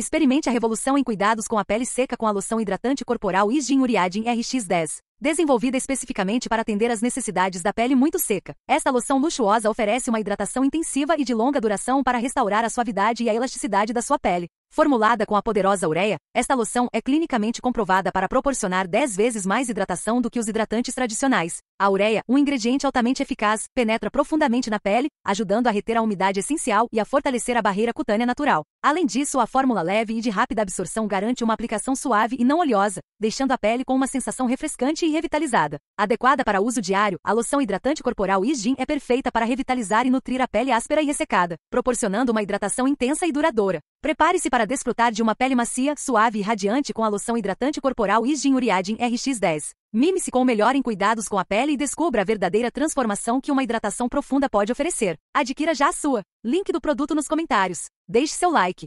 Experimente a revolução em cuidados com a pele seca com a loção hidratante corporal Isgin Uriadin RX10. Desenvolvida especificamente para atender às necessidades da pele muito seca, esta loção luxuosa oferece uma hidratação intensiva e de longa duração para restaurar a suavidade e a elasticidade da sua pele. Formulada com a poderosa ureia, esta loção é clinicamente comprovada para proporcionar 10 vezes mais hidratação do que os hidratantes tradicionais. A ureia, um ingrediente altamente eficaz, penetra profundamente na pele, ajudando a reter a umidade essencial e a fortalecer a barreira cutânea natural. Além disso, a fórmula leve e de rápida absorção garante uma aplicação suave e não oleosa, deixando a pele com uma sensação refrescante e revitalizada. Adequada para uso diário, a loção hidratante corporal Isgin é perfeita para revitalizar e nutrir a pele áspera e ressecada, proporcionando uma hidratação intensa e duradoura. Prepare-se para desfrutar de uma pele macia, suave e radiante com a loção hidratante corporal Isgin Uriadin RX10. Mime-se com o melhor em cuidados com a pele e descubra a verdadeira transformação que uma hidratação profunda pode oferecer. Adquira já a sua. Link do produto nos comentários. Deixe seu like.